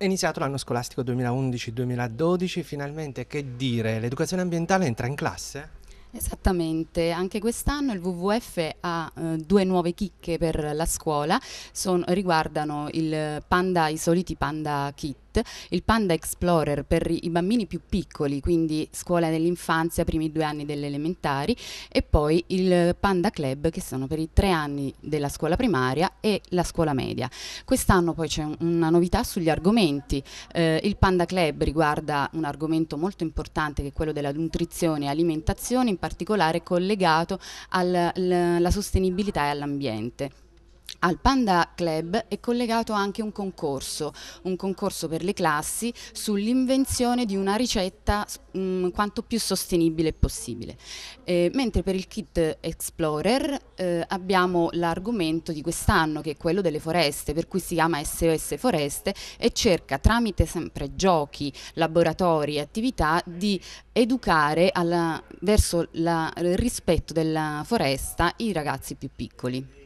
È iniziato l'anno scolastico 2011-2012, finalmente che dire, l'educazione ambientale entra in classe? Esattamente, anche quest'anno il WWF ha eh, due nuove chicche per la scuola, Son, riguardano panda, i soliti panda kit il Panda Explorer per i bambini più piccoli, quindi scuola dell'infanzia, primi due anni delle elementari, e poi il Panda Club che sono per i tre anni della scuola primaria e la scuola media. Quest'anno poi c'è una novità sugli argomenti. Eh, il Panda Club riguarda un argomento molto importante che è quello della nutrizione e alimentazione, in particolare particolare collegato alla sostenibilità e all'ambiente. Al Panda Club è collegato anche un concorso, un concorso per le classi sull'invenzione di una ricetta mh, mm, quanto più sostenibile possibile. Eh, mentre per il kit Explorer eh, abbiamo l'argomento di quest'anno che è quello delle foreste, per cui si chiama SOS Foreste e cerca tramite sempre giochi, laboratori e attività di educare alla, verso la, il rispetto della foresta i ragazzi più piccoli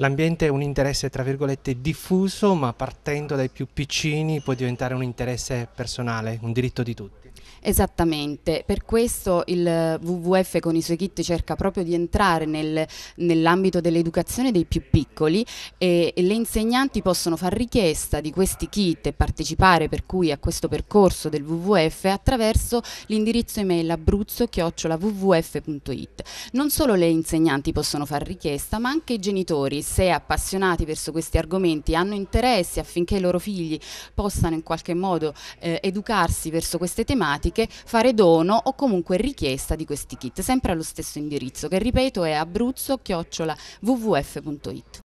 l'ambiente è un interesse tra virgolette diffuso, ma partendo dai più piccini può diventare un interesse personale, un diritto di tutti. Esattamente, per questo il WWF con i suoi kit cerca proprio di entrare nel, nell'ambito dell'educazione dei più piccoli e, e le insegnanti possono far richiesta di questi kit e partecipare per cui a questo percorso del WWF attraverso l'indirizzo email abruzzo-wwf.it. Non solo le insegnanti possono far richiesta ma anche i genitori se appassionati verso questi argomenti hanno interessi affinché i loro figli possano in qualche modo eh, educarsi verso queste tematiche, fare dono o comunque richiesta di questi kit, sempre allo stesso indirizzo che ripeto è abruzzo-wwf.it.